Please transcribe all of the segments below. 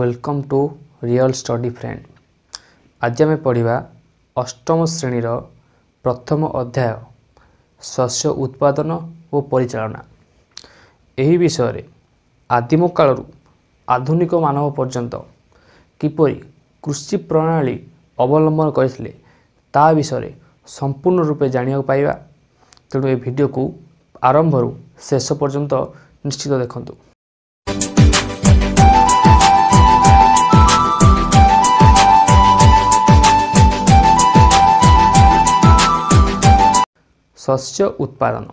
welcome to real study friend ଆଜି ଆମେ ପଢ଼ିବା ଅଷ୍ଟମ ଶ୍ରେଣୀର ପ୍ରଥମ ଅଧ୍ୟାୟ ଶସ୍ୟ ଉତ୍ପାଦନ ଓ ପରିଚାଳନା ଏହି ବିଷୟରେ ଆଦିମ କାଳରୁ ଆଧୁନିକ ମାନବ ପର୍ଯ୍ୟନ୍ତ କିପରି କୃଷି ପ୍ରଣାଳୀ ଅବଲମ୍ବନ କରିଥିଲେ ତା ବିଷୟରେ ସମ୍ପୂର୍ଣ୍ଣ ରୂପେ ଜାଣିବାକୁ ପାଇବା ତେଣୁ ଏ ଭିଡ଼ିଓକୁ ଆରମ୍ଭରୁ ଶେଷ ପର୍ଯ୍ୟନ୍ତ ନିଶ୍ଚିତ ଦେଖନ୍ତୁ ଶସ୍ୟ ଉତ୍ପାଦନ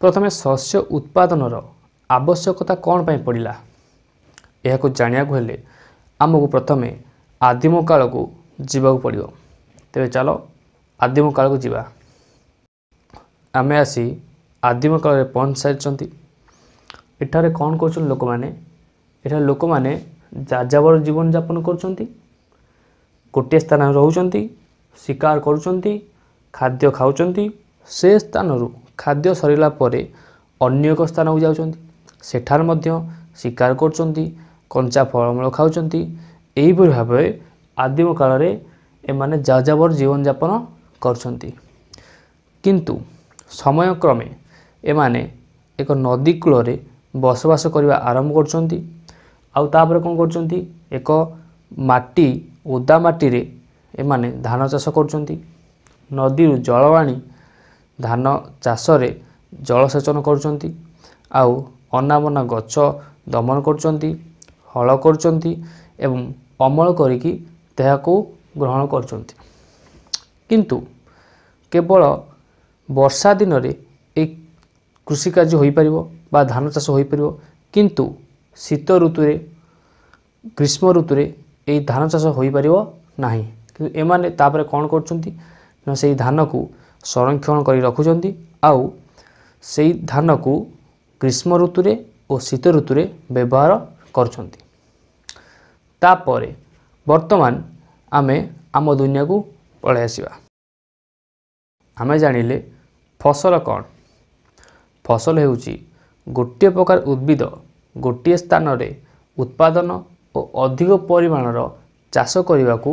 ପ୍ରଥମେ ଶସ୍ୟ ଉତ୍ପାଦନର ଆବଶ୍ୟକତା କ'ଣ ପାଇଁ ପଡ଼ିଲା ଏହାକୁ ଜାଣିବାକୁ ହେଲେ ଆମକୁ ପ୍ରଥମେ ଆଦିମ କାଳକୁ ଯିବାକୁ ପଡ଼ିବ ତେବେ ଚାଲ ଆଦିମ କାଳକୁ ଯିବା ଆମେ ଆସି ଆଦିମ କାଳରେ ପହଞ୍ଚି ସାରିଛନ୍ତି ଏଠାରେ କ'ଣ କରୁଛନ୍ତି ଲୋକମାନେ ଏଠାରେ ଲୋକମାନେ ଯାଯାବର ଜୀବନଯାପନ କରୁଛନ୍ତି ଗୋଟିଏ ସ୍ଥାନରେ ରହୁଛନ୍ତି ଶିକାର କରୁଛନ୍ତି ଖାଦ୍ୟ ଖାଉଛନ୍ତି ସେ ସ୍ଥାନରୁ ଖାଦ୍ୟ ସରିଲା ପରେ ଅନ୍ୟ ଏକ ସ୍ଥାନକୁ ଯାଉଛନ୍ତି ସେଠାରେ ମଧ୍ୟ ଶିକାର କରୁଛନ୍ତି କଞ୍ଚା ଫଳମୂଳ ଖାଉଛନ୍ତି ଏହିପରି ଭାବେ ଆଦିମ କାଳରେ ଏମାନେ ଯାଯାବର ଜୀବନଯାପନ କରୁଛନ୍ତି କିନ୍ତୁ ସମୟକ୍ରମେ ଏମାନେ ଏକ ନଦୀ କୂଳରେ ବସବାସ କରିବା ଆରମ୍ଭ କରୁଛନ୍ତି ଆଉ ତାପରେ କ'ଣ କରୁଛନ୍ତି ଏକ ମାଟି ଓଦା ମାଟିରେ ଏମାନେ ଧାନ ଚାଷ କରୁଛନ୍ତି ନଦୀରୁ ଜଳ ଆଣି ଧାନ ଚାଷରେ ଜଳସେଚନ କରୁଛନ୍ତି ଆଉ ଅନାବନା ଗଛ ଦମନ କରୁଛନ୍ତି ହଳ କରୁଛନ୍ତି ଏବଂ ଅମଳ କରିକି ତାହାକୁ ଗ୍ରହଣ କରୁଛନ୍ତି କିନ୍ତୁ କେବଳ ବର୍ଷା ଦିନରେ ଏ କୃଷି କାର୍ଯ୍ୟ ହୋଇପାରିବ ବା ଧାନ ଚାଷ ହୋଇପାରିବ କିନ୍ତୁ ଶୀତ ଋତୁରେ ଗ୍ରୀଷ୍ମ ଋତୁରେ ଏହି ଧାନ ଚାଷ ହୋଇପାରିବ ନାହିଁ କିନ୍ତୁ ଏମାନେ ତାପରେ କ'ଣ କରୁଛନ୍ତି ନା ସେଇ ଧାନକୁ ସଂରକ୍ଷଣ କରି ରଖୁଛନ୍ତି ଆଉ ସେଇ ଧାନକୁ ଗ୍ରୀଷ୍ମ ଋତୁରେ ଓ ଶୀତ ଋତୁରେ ବ୍ୟବହାର କରୁଛନ୍ତି ତାପରେ ବର୍ତ୍ତମାନ ଆମେ ଆମ ଦୁନିଆକୁ ପଳାଇ ଆସିବା ଆମେ ଜାଣିଲେ ଫସଲ କ'ଣ ଫସଲ ହେଉଛି ଗୋଟିଏ ପ୍ରକାର ଉଦ୍ଭିଦ ଗୋଟିଏ ସ୍ଥାନରେ ଉତ୍ପାଦନ ଓ ଅଧିକ ପରିମାଣର ଚାଷ କରିବାକୁ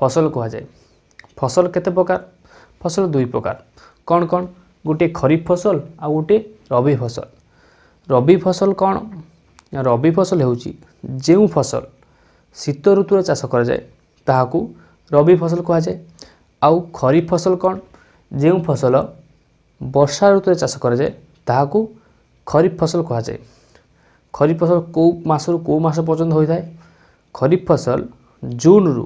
ଫସଲ କୁହାଯାଏ ଫସଲ କେତେ ପ୍ରକାର ଫସଲ ଦୁଇ ପ୍ରକାର କ'ଣ କ'ଣ ଗୋଟିଏ ଖରିଫ ଫସଲ ଆଉ ଗୋଟିଏ ରବି ଫସଲ ରବି ଫସଲ କ'ଣ ରବି ଫସଲ ହେଉଛି ଯେଉଁ ଫସଲ ଶୀତ ଋତୁରେ ଚାଷ କରାଯାଏ ତାହାକୁ ରବି ଫସଲ କୁହାଯାଏ ଆଉ ଖରିଫ ଫସଲ କ'ଣ ଯେଉଁ ଫସଲ ବର୍ଷା ଋତୁରେ ଚାଷ କରାଯାଏ ତାହାକୁ ଖରିଫ ଫସଲ କୁହାଯାଏ ଖରିଫ ଫସଲ କେଉଁ ମାସରୁ କେଉଁ ମାସ ପର୍ଯ୍ୟନ୍ତ ହୋଇଥାଏ ଖରିଫ ଫସଲ ଜୁନରୁ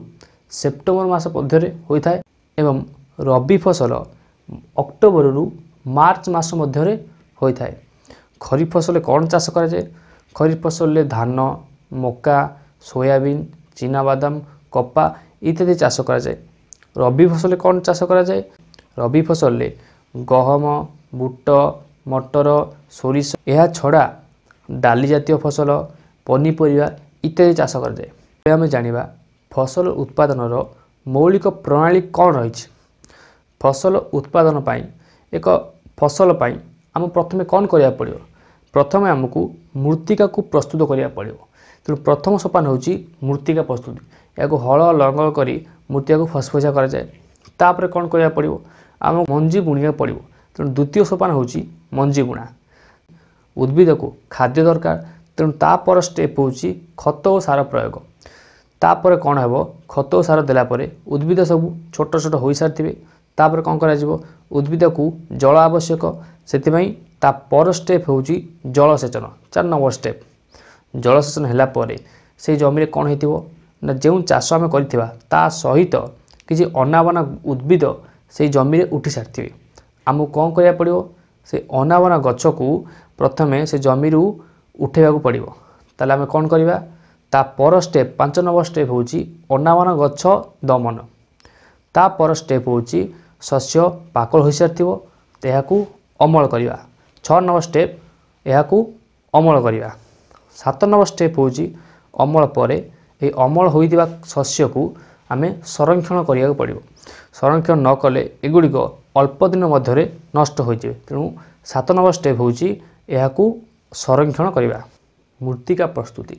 ସେପ୍ଟେମ୍ବର ମାସ ମଧ୍ୟରେ ହୋଇଥାଏ ଏବଂ ରବି ଫସଲ ଅକ୍ଟୋବରରୁ ମାର୍ଚ୍ଚ ମାସ ମଧ୍ୟରେ ହୋଇଥାଏ ଖରିଫ ଫସଲରେ କ'ଣ ଚାଷ କରାଯାଏ ଖରିଫ ଫସଲରେ ଧାନ ମକା ସୋୟାବିନ ଚିନାବାଦାମ କପା ଇତ୍ୟାଦି ଚାଷ କରାଯାଏ ରବି ଫସଲରେ କ'ଣ ଚାଷ କରାଯାଏ ରବି ଫସଲରେ ଗହମ ବୁଟ ମଟର ସୋରିଷ ଏହା ଛଡ଼ା ଡାଲି ଜାତୀୟ ଫସଲ ପନିପରିବା ଇତ୍ୟାଦି ଚାଷ କରାଯାଏ ଏବେ ଆମେ ଜାଣିବା ଫସଲ ଉତ୍ପାଦନର ମୌଳିକ ପ୍ରଣାଳୀ କ'ଣ ରହିଛି ଫସଲ ଉତ୍ପାଦନ ପାଇଁ ଏକ ଫସଲ ପାଇଁ ଆମକୁ ପ୍ରଥମେ କ'ଣ କରିବାକୁ ପଡ଼ିବ ପ୍ରଥମେ ଆମକୁ ମୃତ୍ତିକାକୁ ପ୍ରସ୍ତୁତ କରିବାକୁ ପଡ଼ିବ ତେଣୁ ପ୍ରଥମ ସୋପାନ ହେଉଛି ମୃତ୍ତିକା ପ୍ରସ୍ତୁତି ଏହାକୁ ହଳ ଲଙ୍ଗଳ କରି ମୃତ୍ତିକାକୁ ଫସଫସା କରାଯାଏ ତାପରେ କ'ଣ କରିବାକୁ ପଡ଼ିବ ଆମ ମଞ୍ଜି ବୁଣିବାକୁ ପଡ଼ିବ ତେଣୁ ଦ୍ୱିତୀୟ ସୋପାନ ହେଉଛି ମଞ୍ଜି ବୁଣା ଉଦ୍ଭିଦକୁ ଖାଦ୍ୟ ଦରକାର ତେଣୁ ତା'ପର ଷ୍ଟେପ୍ ହେଉଛି ଖତ ଓ ସାର ପ୍ରୟୋଗ ତାପରେ କ'ଣ ହେବ ଖତ ଓ ସାର ଦେଲା ପରେ ଉଦ୍ଭିଦ ସବୁ ଛୋଟ ଛୋଟ ହୋଇସାରିଥିବେ ତାପରେ କ'ଣ କରାଯିବ ଉଦ୍ଭିଦକୁ ଜଳ ଆବଶ୍ୟକ ସେଥିପାଇଁ ତା ପର ଷ୍ଟେପ୍ ହେଉଛି ଜଳସେଚନ ଚାରି ନମ୍ବର ଷ୍ଟେପ୍ ଜଳସେଚନ ହେଲା ପରେ ସେଇ ଜମିରେ କ'ଣ ହେଇଥିବ ନା ଯେଉଁ ଚାଷ ଆମେ କରିଥିବା ତା ସହିତ କିଛି ଅନାବନା ଉଦ୍ଭିଦ ସେଇ ଜମିରେ ଉଠି ସାରିଥିବେ ଆମକୁ କ'ଣ କରିବାକୁ ପଡ଼ିବ ସେ ଅନାବନା ଗଛକୁ ପ୍ରଥମେ ସେ ଜମିରୁ ଉଠାଇବାକୁ ପଡ଼ିବ ତାହେଲେ ଆମେ କ'ଣ କରିବା ତା ପର ଷ୍ଟେପ୍ ପାଞ୍ଚ ନମ୍ବର ଷ୍ଟେପ୍ ହେଉଛି ଅନାବନା ଗଛ ଦମନ ତା ପର ଷ୍ଟେପ୍ ହେଉଛି ଶସ୍ୟ ପାକଳ ହୋଇସାରିଥିବ ଏହାକୁ ଅମଳ କରିବା ଛଅ ନମ୍ବର ଷ୍ଟେପ୍ ଏହାକୁ ଅମଳ କରିବା ସାତ ନମ୍ବର ଷ୍ଟେପ୍ ହେଉଛି ଅମଳ ପରେ ଏହି ଅମଳ ହୋଇଥିବା ଶସ୍ୟକୁ ଆମେ ସଂରକ୍ଷଣ କରିବାକୁ ପଡ଼ିବ ସଂରକ୍ଷଣ ନକଲେ ଏଗୁଡ଼ିକ ଅଳ୍ପ ଦିନ ମଧ୍ୟରେ ନଷ୍ଟ ହୋଇଯିବେ ତେଣୁ ସାତ ନମ୍ବର ଷ୍ଟେପ୍ ହେଉଛି ଏହାକୁ ସଂରକ୍ଷଣ କରିବା ମୃତ୍ତିକା ପ୍ରସ୍ତୁତି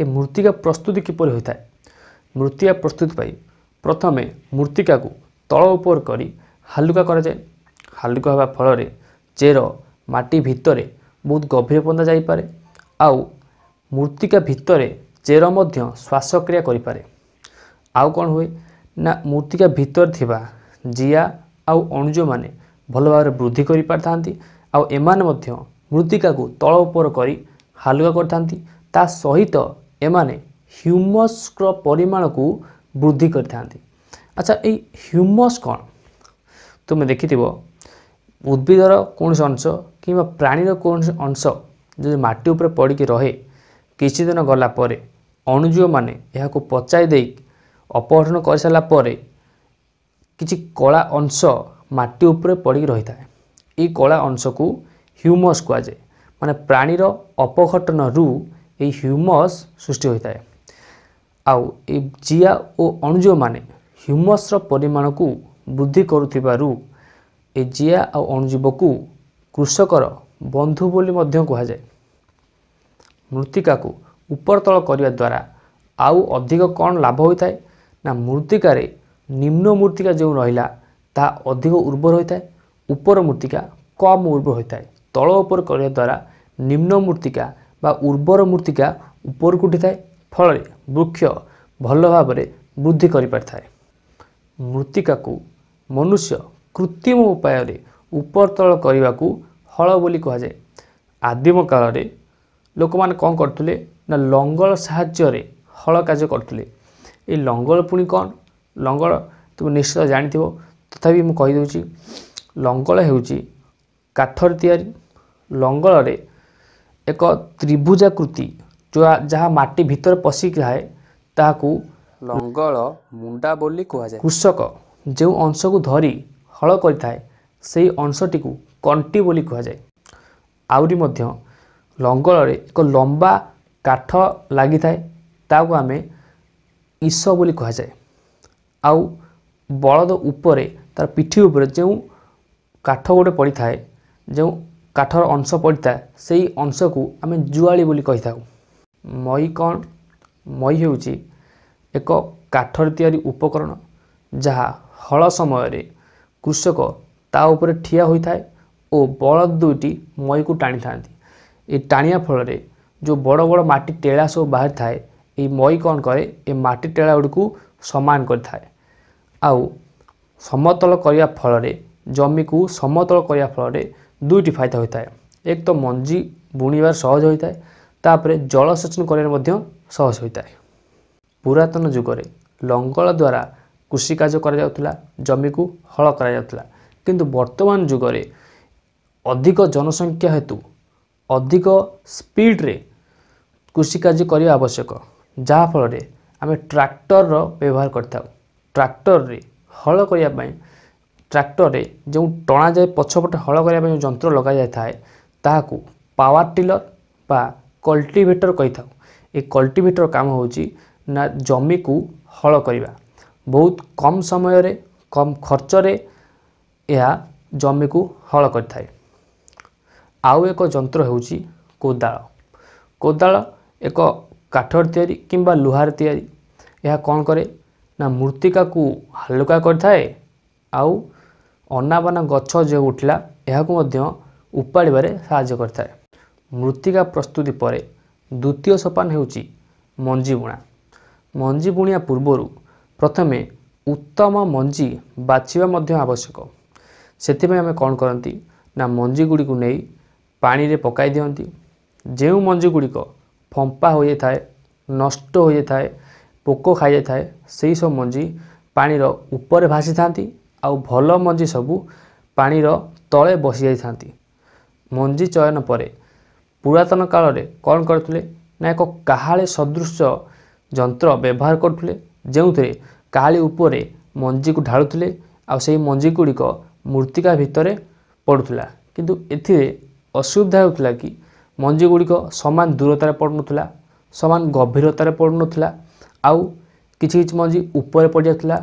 ଏ ମୃତ୍ତିକା ପ୍ରସ୍ତୁତି କିପରି ହୋଇଥାଏ ମୃତ୍ତିକା ପ୍ରସ୍ତୁତି ପାଇଁ ପ୍ରଥମେ ମୃତ୍ତିକାକୁ ତଳ ଉପର କରି ହାଲୁକା କରାଯାଏ ହାଲୁକା ହେବା ଫଳରେ ଚେର ମାଟି ଭିତରେ ବହୁତ ଗଭୀର ପନ୍ଦା ଯାଇପାରେ ଆଉ ମୃତ୍ତିକା ଭିତରେ ଚେର ମଧ୍ୟ ଶ୍ୱାସକ୍ରିୟା କରିପାରେ ଆଉ କ'ଣ ହୁଏ ନା ମୃତ୍ତିକା ଭିତରେ ଥିବା ଜିଆ ଆଉ ଅଣୁଜମାନେ ଭଲ ଭାବରେ ବୃଦ୍ଧି କରିପାରିଥାନ୍ତି ଆଉ ଏମାନେ ମଧ୍ୟ ମୃତ୍ତିକାକୁ ତଳ ଉପର କରି ହାଲୁକା କରିଥାନ୍ତି ତା ସହିତ ଏମାନେ ହ୍ୟୁମସ୍ର ପରିମାଣକୁ ବୃଦ୍ଧି କରିଥାନ୍ତି ଆଚ୍ଛା ଏଇ ହ୍ୟୁମସ୍ କ'ଣ ତୁମେ ଦେଖିଥିବ ଉଦ୍ଭିଦର କୌଣସି ଅଂଶ କିମ୍ବା ପ୍ରାଣୀର କୌଣସି ଅଂଶ ଯଦି ମାଟି ଉପରେ ପଡ଼ିକି ରହେ କିଛି ଦିନ ଗଲା ପରେ ଅଣୁଜୀବମାନେ ଏହାକୁ ପଚାଇ ଦେଇ ଅପହରଣ କରିସାରିଲା ପରେ କିଛି କଳା ଅଂଶ ମାଟି ଉପରେ ପଡ଼ିକି ରହିଥାଏ ଏଇ କଳା ଅଂଶକୁ ହ୍ୟୁମସ୍ କୁହାଯାଏ ମାନେ ପ୍ରାଣୀର ଅପଘଟନରୁ ଏଇ ହ୍ୟୁମସ୍ ସୃଷ୍ଟି ହୋଇଥାଏ ଆଉ ଏଇ ଜିଆ ଓ ଅଣୁଜୀବମାନେ ହ୍ୟୁମସ୍ର ପରିମାଣକୁ ବୃଦ୍ଧି କରୁଥିବାରୁ ଏ ଜିଆ ଆଉ ଅଣୁଜୀବକୁ କୃଷକର ବନ୍ଧୁ ବୋଲି ମଧ୍ୟ କୁହାଯାଏ ମୃତ୍ତିକାକୁ ଉପରତଳ କରିବା ଦ୍ୱାରା ଆଉ ଅଧିକ କ'ଣ ଲାଭ ହୋଇଥାଏ ନା ମୃତ୍ତିକାରେ ନିମ୍ନ ମୃତ୍ତିକା ଯେଉଁ ରହିଲା ତାହା ଅଧିକ ଉର୍ବର ହୋଇଥାଏ ଉପର ମୃତ୍ତିକା କମ୍ ଉର୍ବର ହୋଇଥାଏ ତଳ ଉପରେ କରିବା ଦ୍ୱାରା ନିମ୍ନ ମୃତ୍ତିକା ବା ଉର୍ବର ମୃତ୍ତିକା ଉପରକୁ ଉଠିଥାଏ ଫଳରେ ବୃକ୍ଷ ଭଲ ଭାବରେ ବୃଦ୍ଧି କରିପାରିଥାଏ ମୃତ୍ତିକାକୁ ମନୁଷ୍ୟ କୃତ୍ରିମ ଉପାୟରେ ଉପରତଳ କରିବାକୁ ହଳ ବୋଲି କୁହାଯାଏ ଆଦିମ କାଳରେ ଲୋକମାନେ କ'ଣ କରୁଥିଲେ ନା ଲଙ୍ଗଳ ସାହାଯ୍ୟରେ ହଳ କାର୍ଯ୍ୟ କରୁଥିଲେ ଏ ଲଙ୍ଗଳ ପୁଣି କ'ଣ ଲଙ୍ଗଳ ତୁମେ ନିଶ୍ଚିତ ଜାଣିଥିବ ତଥାପି ମୁଁ କହିଦେଉଛି ଲଙ୍ଗଳ ହେଉଛି କାଠରେ ତିଆରି ଲଙ୍ଗଳରେ ଏକ ତ୍ରିଭୁଜାକୃତି ଯାହା ମାଟି ଭିତରେ ପଶିକି ଥାଏ ତାହାକୁ ଲଙ୍ଗଳ ମୁଣ୍ଡା ବୋଲି କୁହାଯାଏ କୃଷକ ଯେଉଁ ଅଂଶକୁ ଧରି ହଳ କରିଥାଏ ସେହି ଅଂଶଟିକୁ କଣ୍ଟି ବୋଲି କୁହାଯାଏ ଆହୁରି ମଧ୍ୟ ଲଙ୍ଗଳରେ ଏକ ଲମ୍ବା କାଠ ଲାଗିଥାଏ ତାକୁ ଆମେ ଇସ ବୋଲି କୁହାଯାଏ ଆଉ ବଳଦ ଉପରେ ତା'ର ପିଠି ଉପରେ ଯେଉଁ କାଠ ଗୋଟେ ପଡ଼ିଥାଏ ଯେଉଁ କାଠର ଅଂଶ ପଡ଼ିଥାଏ ସେଇ ଅଂଶକୁ ଆମେ ଜୁଆଳି ବୋଲି କହିଥାଉ ମଇ କ'ଣ ମଇ ହେଉଛି ଏକ କାଠରେ ତିଆରି ଉପକରଣ ଯାହା ହଳ ସମୟରେ କୃଷକ ତା ଉପରେ ଠିଆ ହୋଇଥାଏ ଓ ବଳଦ ଦୁଇଟି ମଇକୁ ଟାଣିଥାନ୍ତି ଏ ଟାଣିବା ଫଳରେ ଯେଉଁ ବଡ଼ ବଡ଼ ମାଟି ଟେଳା ସବୁ ବାହାରିଥାଏ ଏଇ ମଇ କ'ଣ କରେ ଏ ମାଟି ଟେଳା ଗୁଡ଼ିକୁ ସମାନ କରିଥାଏ ଆଉ ସମତଳ କରିବା ଫଳରେ ଜମିକୁ ସମତଳ କରିବା ଫଳରେ ଦୁଇଟି ଫାଇଦା ହୋଇଥାଏ ଏକ ତ ମଞ୍ଜି ବୁଣିବାର ସହଜ ହୋଇଥାଏ ତାପରେ ଜଳସେଚନ କରିବାରେ ମଧ୍ୟ ସହଜ ହୋଇଥାଏ ପୁରାତନ ଯୁଗରେ ଲଙ୍ଗଳ ଦ୍ୱାରା କୃଷିକାର୍ଯ୍ୟ କରାଯାଉଥିଲା ଜମିକୁ ହଳ କରାଯାଉଥିଲା କିନ୍ତୁ ବର୍ତ୍ତମାନ ଯୁଗରେ ଅଧିକ ଜନସଂଖ୍ୟା ହେତୁ ଅଧିକ ସ୍ପିଡ଼ରେ କୃଷିକାର୍ଯ୍ୟ କରିବା ଆବଶ୍ୟକ ଯାହାଫଳରେ ଆମେ ଟ୍ରାକ୍ଟରର ବ୍ୟବହାର କରିଥାଉ ଟ୍ରାକ୍ଟରରେ ହଳ କରିବା ପାଇଁ ଟ୍ରାକ୍ଟରରେ ଯେଉଁ ଟଣାଯାଏ ପଛପଟେ ହଳ କରିବା ପାଇଁ ଯେଉଁ ଯନ୍ତ୍ର ଲଗାଯାଇଥାଏ ତାହାକୁ ପାୱାର ଟିଲର ବା କଲ୍ଟିଭେଟର କହିଥାଉ ଏ କଲ୍ଟିଭେଟର କାମ ହେଉଛି ନା ଜମିକୁ ହଳ କରିବା ବହୁତ କମ୍ ସମୟରେ କମ୍ ଖର୍ଚ୍ଚରେ ଏହା ଜମିକୁ ହଳ କରିଥାଏ ଆଉ ଏକ ଯନ୍ତ୍ର ହେଉଛି କୋଦାଳ କୋଦାଳ ଏକ କାଠରେ ତିଆରି କିମ୍ବା ଲୁହାରେ ତିଆରି ଏହା କ'ଣ କରେ ନା ମୃତ୍ତିକାକୁ ହାଲୁକା କରିଥାଏ ଆଉ ଅନାବନା ଗଛ ଯେଉଁ ଉଠିଲା ଏହାକୁ ମଧ୍ୟ ଉପାଡ଼ିବାରେ ସାହାଯ୍ୟ କରିଥାଏ ମୃତ୍ତିକା ପ୍ରସ୍ତୁତି ପରେ ଦ୍ୱିତୀୟ ସୋପାନ ହେଉଛି ମଞ୍ଜି ବୁଣା ମଞ୍ଜି ବୁଣିବା ପୂର୍ବରୁ ପ୍ରଥମେ ଉତ୍ତମ ମଞ୍ଜି ବାଛିବା ମଧ୍ୟ ଆବଶ୍ୟକ ସେଥିପାଇଁ ଆମେ କ'ଣ କରନ୍ତି ନା ମଞ୍ଜି ଗୁଡ଼ିକୁ ନେଇ ପାଣିରେ ପକାଇ ଦିଅନ୍ତି ଯେଉଁ ମଞ୍ଜି ଗୁଡ଼ିକ ଫମ୍ପା ହୋଇଯାଇଥାଏ ନଷ୍ଟ ହୋଇଯାଇଥାଏ ପୋକ ଖାଇଯାଇଥାଏ ସେହି ସବୁ ମଞ୍ଜି ପାଣିର ଉପରେ ଭାସିଥାନ୍ତି ଆଉ ଭଲ ମଞ୍ଜି ସବୁ ପାଣିର ତଳେ ବସିଯାଇଥାନ୍ତି ମଞ୍ଜି ଚୟନ ପରେ ପୁରାତନ କାଳରେ କ'ଣ କରିଥିଲେ ନା ଏକ କାହାଳେ ସଦୃଶ ଯନ୍ତ୍ର ବ୍ୟବହାର କରୁଥିଲେ ଯେଉଁଥିରେ କାଳି ଉପରେ ମଞ୍ଜିକୁ ଢାଳୁଥିଲେ ଆଉ ସେହି ମଞ୍ଜି ଗୁଡ଼ିକ ମୂର୍ତ୍ତିକା ଭିତରେ ପଡ଼ୁଥିଲା କିନ୍ତୁ ଏଥିରେ ଅସୁବିଧା ହେଉଥିଲା କି ମଞ୍ଜି ଗୁଡ଼ିକ ସମାନ ଦୂରତାରେ ପଡ଼ୁନଥିଲା ସମାନ ଗଭୀରତାରେ ପଡ଼ୁନଥିଲା ଆଉ କିଛି କିଛି ମଞ୍ଜି ଉପରେ ପଡ଼ିଯାଉଥିଲା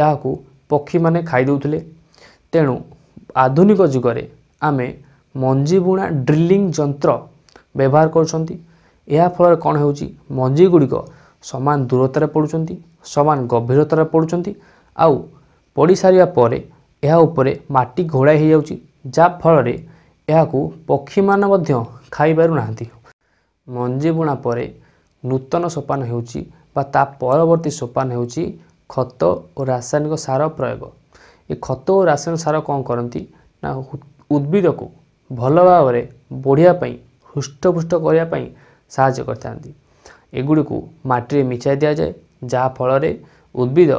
ଯାହାକୁ ପକ୍ଷୀମାନେ ଖାଇଦେଉଥିଲେ ତେଣୁ ଆଧୁନିକ ଯୁଗରେ ଆମେ ମଞ୍ଜି ବୁଣା ଡ୍ରିଲିଂ ଯନ୍ତ୍ର ବ୍ୟବହାର କରୁଛନ୍ତି ଏହା ଫଳରେ କ'ଣ ହେଉଛି ମଞ୍ଜି ଗୁଡ଼ିକ ସମାନ ଦୂରତାରେ ପଡ଼ୁଛନ୍ତି ସମାନ ଗଭୀରତାରେ ପଡ଼ୁଛନ୍ତି ଆଉ ପଡ଼ି ସାରିବା ପରେ ଏହା ଉପରେ ମାଟି ଘୋଡ଼ାଇ ହୋଇଯାଉଛି ଯାହାଫଳରେ ଏହାକୁ ପକ୍ଷୀମାନେ ମଧ୍ୟ ଖାଇପାରୁନାହାନ୍ତି ମଞ୍ଜି ବୁଣା ପରେ ନୂତନ ସୋପାନ ହେଉଛି ବା ତା ପରବର୍ତ୍ତୀ ସୋପାନ ହେଉଛି ଖତ ଓ ରାସାୟନିକ ସାର ପ୍ରୟୋଗ ଏ ଖତ ଓ ରାସାୟନିକ ସାର କ'ଣ କରନ୍ତି ନା ଉଦ୍ଭିଦକୁ ଭଲ ଭାବରେ ବଢ଼ିବା ପାଇଁ ହୃଷ୍ଟପୃଷ୍ଟ କରିବା ପାଇଁ ସାହାଯ୍ୟ କରିଥାନ୍ତି ଏଗୁଡ଼ିକୁ ମାଟିରେ ମିଶାଇ ଦିଆଯାଏ ଯାହାଫଳରେ ଉଦ୍ଭିଦ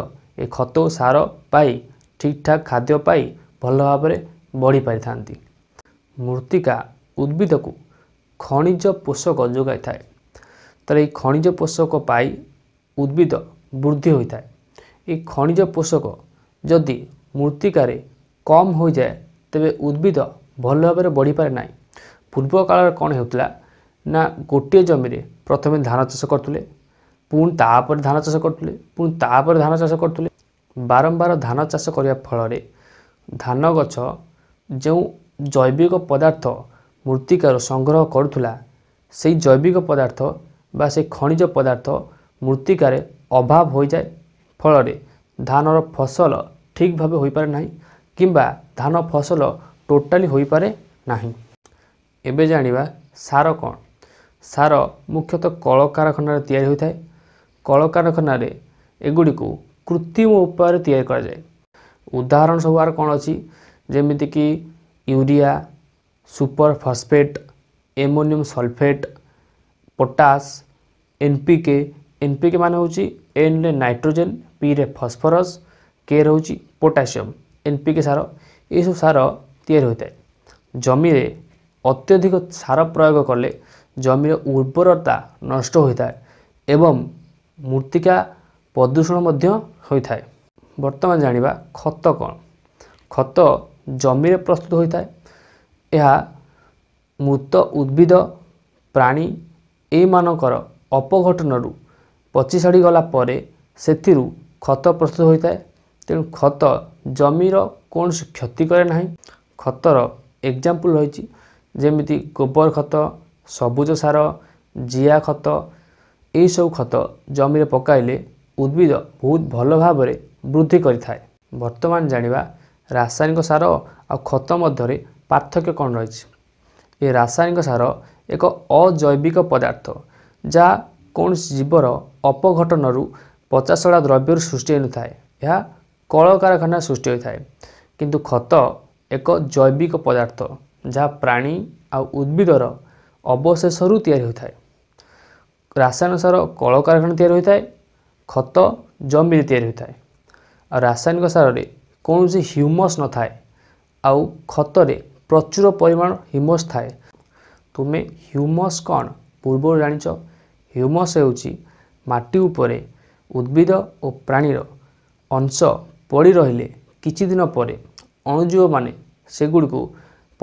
ଏ ଖତ ଓ ସାର ପାଇ ଠିକ୍ଠାକ୍ ଖାଦ୍ୟ ପାଇ ଭଲ ଭାବରେ ବଢ଼ିପାରିଥାନ୍ତି ମୃତ୍ତିକା ଉଦ୍ଭିଦକୁ ଖଣିଜ ପୋଷକ ଯୋଗାଇଥାଏ ତାହେଲେ ଏହି ଖଣିଜ ପୋଷକ ପାଇ ଉଦ୍ଭିଦ ବୃଦ୍ଧି ହୋଇଥାଏ ଏହି ଖଣିଜ ପୋଷକ ଯଦି ମୃତ୍ତିକାରେ କମ୍ ହୋଇଯାଏ ତେବେ ଉଦ୍ଭିଦ ଭଲ ଭାବରେ ବଢ଼ିପାରେ ନାହିଁ ପୂର୍ବକାଳରେ କ'ଣ ହେଉଥିଲା ନା ଗୋଟିଏ ଜମିରେ ପ୍ରଥମେ ଧାନ ଚାଷ କରୁଥିଲେ ପୁଣି ତାପରେ ଧାନ ଚାଷ କରୁଥିଲେ ପୁଣି ତାପରେ ଧାନ ଚାଷ କରୁଥିଲେ ବାରମ୍ବାର ଧାନ ଚାଷ କରିବା ଫଳରେ ଧାନ ଗଛ ଯେଉଁ ଜୈବିକ ପଦାର୍ଥ ମୃତ୍ତିକାରୁ ସଂଗ୍ରହ କରୁଥିଲା ସେଇ ଜୈବିକ ପଦାର୍ଥ ବା ସେଇ ଖଣିଜ ପଦାର୍ଥ ମୃତ୍ତିକାରେ ଅଭାବ ହୋଇଯାଏ ଫଳରେ ଧାନର ଫସଲ ଠିକ୍ ଭାବେ ହୋଇପାରେ ନାହିଁ କିମ୍ବା ଧାନ ଫସଲ ଟୋଟାଲି ହୋଇପାରେ ନାହିଁ ଏବେ ଜାଣିବା ସାର କ'ଣ ସାର ମୁଖ୍ୟତଃ କଳକାରଖାନାରେ ତିଆରି ହୋଇଥାଏ କଳକାରଖାନାରେ ଏଗୁଡ଼ିକୁ କୃତ୍ରିମ ଉପାୟରେ ତିଆରି କରାଯାଏ ଉଦାହରଣ ସବୁ ଆର କ'ଣ ଅଛି ଯେମିତିକି urea super phosphate ammonium sulphate potash NPK NPK ମାନେ ହେଉଛି ଏନ୍ରେ ନାଇଟ୍ରୋଜେନ୍ ପିରେ ଫସଫରସ୍ କେ ରହୁଛି ପୋଟାସିୟମ୍ ଏନ୍ପିକେ ସାର ଏସବୁ ସାର ତିଆରି ହୋଇଥାଏ ଜମିରେ ଅତ୍ୟଧିକ ସାର ପ୍ରୟୋଗ କଲେ ଜମିର ଉର୍ବରତା ନଷ୍ଟ ହୋଇଥାଏ ଏବଂ ମୂର୍ତ୍ତିକା ପ୍ରଦୂଷଣ ମଧ୍ୟ ହୋଇଥାଏ ବର୍ତ୍ତମାନ ଜାଣିବା ଖତ କ'ଣ ଖତ ଜମିରେ ପ୍ରସ୍ତୁତ ହୋଇଥାଏ ଏହା ମୃତ ଉଦ୍ଭିଦ ପ୍ରାଣୀ ଏମାନଙ୍କର ଅପଘଟନରୁ ପଚିଶାଡ଼ି ଗଲା ପରେ ସେଥିରୁ ଖତ ପ୍ରସ୍ତୁତ ହୋଇଥାଏ ତେଣୁ ଖତ ଜମିର କୌଣସି କ୍ଷତି କରେ ନାହିଁ ଖତର ଏକ୍ଜାମ୍ପଲ୍ ରହିଛି ଯେମିତି ଗୋବର ଖତ ସବୁଜ ସାର ଜିଆ ଖତ ଏହିସବୁ ଖତ ଜମିରେ ପକାଇଲେ ଉଦ୍ଭିଦ ବହୁତ ଭଲ ଭାବରେ ବୃଦ୍ଧି କରିଥାଏ ବର୍ତ୍ତମାନ ଜାଣିବା ରାସାୟନିକ ସାର ଆଉ ଖତ ମଧ୍ୟରେ ପାର୍ଥକ୍ୟ କ'ଣ ରହିଛି ଏ ରାସାୟନିକ ସାର ଏକ ଅଜୈବିକ ପଦାର୍ଥ ଯାହା କୌଣସି ଜୀବର ଅପଘଟନରୁ ପଚାଶଳା ଦ୍ରବ୍ୟରୁ ସୃଷ୍ଟି ହୋଇନଥାଏ ଏହା କଳକାରଖାନା ସୃଷ୍ଟି ହୋଇଥାଏ କିନ୍ତୁ ଖତ ଏକ ଜୈବିକ ପଦାର୍ଥ ଯାହା ପ୍ରାଣୀ ଆଉ ଉଦ୍ଭିଦର ଅବଶେଷରୁ ତିଆରି ହୋଇଥାଏ ରାସାୟନିକ ସାର କଳକାରଖାନା ତିଆରି ହୋଇଥାଏ ଖତ ଜମିରେ ତିଆରି ହୋଇଥାଏ ଆଉ ରାସାୟନିକ ସାରରେ କୌଣସି ହ୍ୟୁମସ୍ ନଥାଏ ଆଉ ଖତରେ ପ୍ରଚୁର ପରିମାଣ ହ୍ୟୁମସ୍ ଥାଏ ତୁମେ ହ୍ୟୁମସ୍ କ'ଣ ପୂର୍ବରୁ ଜାଣିଛ ହ୍ୟୁମସ୍ ହେଉଛି ମାଟି ଉପରେ ଉଦ୍ଭିଦ ଓ ପ୍ରାଣୀର ଅଂଶ ପଡ଼ି ରହିଲେ କିଛି ଦିନ ପରେ ଅଣୁଜୀବମାନେ ସେଗୁଡ଼ିକୁ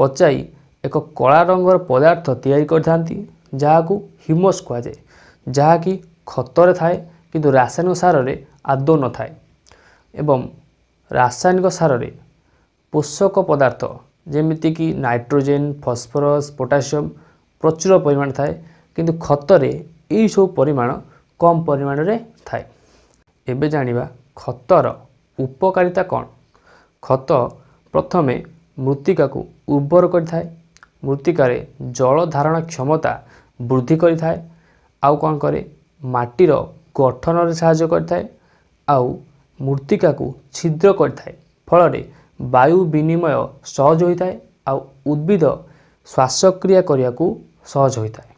ପଚାଇ ଏକ କଳା ରଙ୍ଗର ପଦାର୍ଥ ତିଆରି କରିଥାନ୍ତି ଯାହାକୁ ହ୍ୟୁମସ୍ କୁହାଯାଏ ଯାହାକି ଖତରେ ଥାଏ କିନ୍ତୁ ରାସାୟନିକ ସାରରେ ଆଦୌ ନଥାଏ ଏବଂ ରାସାୟନିକ ସାରରେ ପୋଷକ ପଦାର୍ଥ ଯେମିତିକି ନାଇଟ୍ରୋଜେନ୍ ଫସ୍ଫରସ୍ ପଟାସିୟମ୍ ପ୍ରଚୁର ପରିମାଣ ଥାଏ କିନ୍ତୁ ଖତରେ ଏହିସବୁ ପରିମାଣ କମ୍ ପରିମାଣରେ ଥାଏ ଏବେ ଜାଣିବା ଖତର ଉପକାରିତା କ'ଣ ଖତ ପ୍ରଥମେ ମୃତ୍ତିକାକୁ ଉର୍ବର କରିଥାଏ ମୃତ୍ତିକାରେ ଜଳ ଧାରଣ କ୍ଷମତା ବୃଦ୍ଧି କରିଥାଏ ଆଉ କ'ଣ କରେ ମାଟିର ଗଠନରେ ସାହାଯ୍ୟ କରିଥାଏ ଆଉ ମୃତ୍ତିକାକୁ ଛିଦ୍ର କରିଥାଏ ଫଳରେ ବାୟୁ ବିନିମୟ ସହଜ ହୋଇଥାଏ ଆଉ ଉଦ୍ଭିଦ ଶ୍ୱାସକ୍ରିୟା କରିବାକୁ ସହଜ ହୋଇଥାଏ